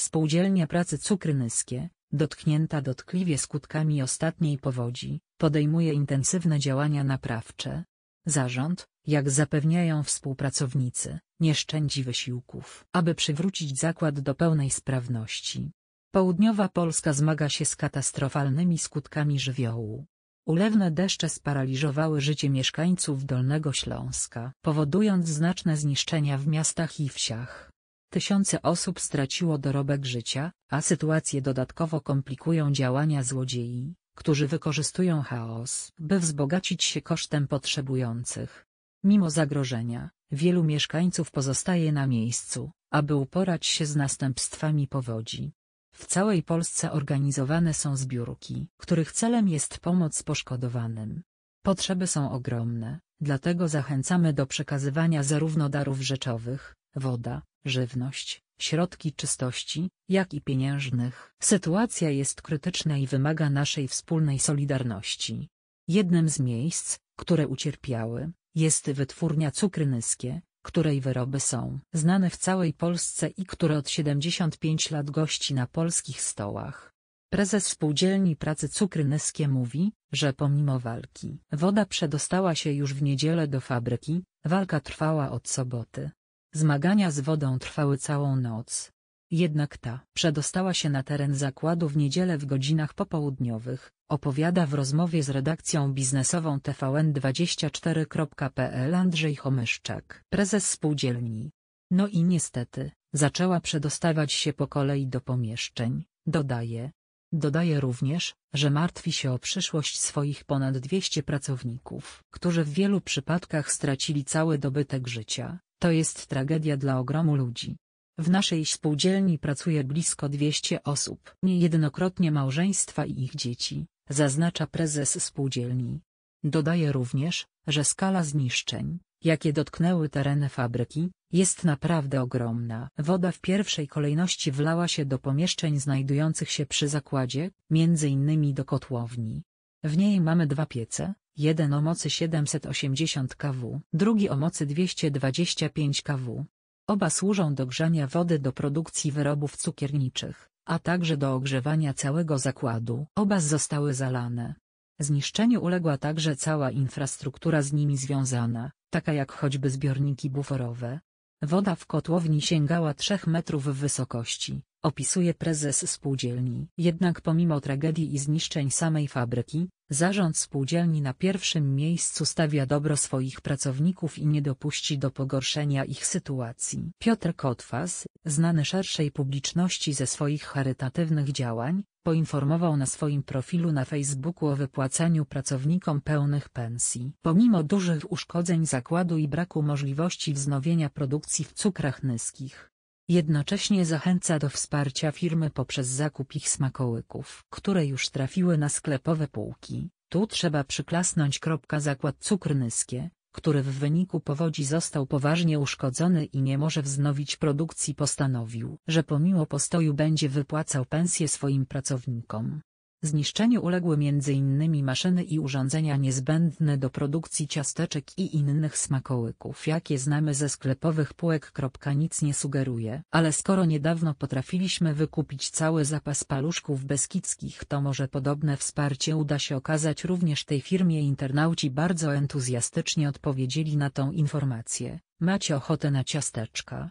Spółdzielnia Pracy Cukrynyskie, dotknięta dotkliwie skutkami ostatniej powodzi, podejmuje intensywne działania naprawcze. Zarząd, jak zapewniają współpracownicy, nie szczędzi wysiłków, aby przywrócić zakład do pełnej sprawności. Południowa Polska zmaga się z katastrofalnymi skutkami żywiołu. Ulewne deszcze sparaliżowały życie mieszkańców Dolnego Śląska, powodując znaczne zniszczenia w miastach i wsiach. Tysiące osób straciło dorobek życia, a sytuację dodatkowo komplikują działania złodziei, którzy wykorzystują chaos, by wzbogacić się kosztem potrzebujących. Mimo zagrożenia, wielu mieszkańców pozostaje na miejscu, aby uporać się z następstwami powodzi. W całej Polsce organizowane są zbiórki, których celem jest pomoc poszkodowanym. Potrzeby są ogromne, dlatego zachęcamy do przekazywania zarówno darów rzeczowych, woda, żywność, środki czystości, jak i pieniężnych. Sytuacja jest krytyczna i wymaga naszej wspólnej solidarności. Jednym z miejsc, które ucierpiały, jest wytwórnia cukrynyskie, której wyroby są znane w całej Polsce i które od 75 lat gości na polskich stołach. Prezes Spółdzielni Pracy Cukrynyskie mówi, że pomimo walki woda przedostała się już w niedzielę do fabryki, walka trwała od soboty. Zmagania z wodą trwały całą noc. Jednak ta przedostała się na teren zakładu w niedzielę w godzinach popołudniowych, opowiada w rozmowie z redakcją biznesową tvn24.pl Andrzej Homyszczak, prezes spółdzielni. No i niestety, zaczęła przedostawać się po kolei do pomieszczeń, dodaje. Dodaje również, że martwi się o przyszłość swoich ponad 200 pracowników, którzy w wielu przypadkach stracili cały dobytek życia, to jest tragedia dla ogromu ludzi. W naszej spółdzielni pracuje blisko 200 osób, niejednokrotnie małżeństwa i ich dzieci, zaznacza prezes spółdzielni. Dodaje również, że skala zniszczeń, jakie dotknęły tereny fabryki, jest naprawdę ogromna. Woda w pierwszej kolejności wlała się do pomieszczeń znajdujących się przy zakładzie, między innymi do kotłowni, w niej mamy dwa piece, jeden o mocy 780 kW, drugi o mocy 225 kW. Oba służą do grzania wody do produkcji wyrobów cukierniczych, a także do ogrzewania całego zakładu. Oba zostały zalane. Zniszczeniu uległa także cała infrastruktura z nimi związana, taka jak choćby zbiorniki buforowe. Woda w kotłowni sięgała 3 metrów wysokości opisuje prezes spółdzielni. Jednak pomimo tragedii i zniszczeń samej fabryki, zarząd spółdzielni na pierwszym miejscu stawia dobro swoich pracowników i nie dopuści do pogorszenia ich sytuacji. Piotr Kotwas, znany szerszej publiczności ze swoich charytatywnych działań, poinformował na swoim profilu na Facebooku o wypłacaniu pracownikom pełnych pensji. Pomimo dużych uszkodzeń zakładu i braku możliwości wznowienia produkcji w cukrach nyskich, Jednocześnie zachęca do wsparcia firmy poprzez zakup ich smakołyków, które już trafiły na sklepowe półki. Tu trzeba przyklasnąć zakład cukrnyskie, który w wyniku powodzi został poważnie uszkodzony i nie może wznowić produkcji postanowił, że pomimo postoju będzie wypłacał pensje swoim pracownikom. Zniszczeniu uległy m.in. maszyny i urządzenia niezbędne do produkcji ciasteczek i innych smakołyków jakie znamy ze sklepowych półek. Nic nie sugeruje. Ale skoro niedawno potrafiliśmy wykupić cały zapas paluszków beskidzkich to może podobne wsparcie uda się okazać również tej firmie internauci bardzo entuzjastycznie odpowiedzieli na tą informację. Macie ochotę na ciasteczka?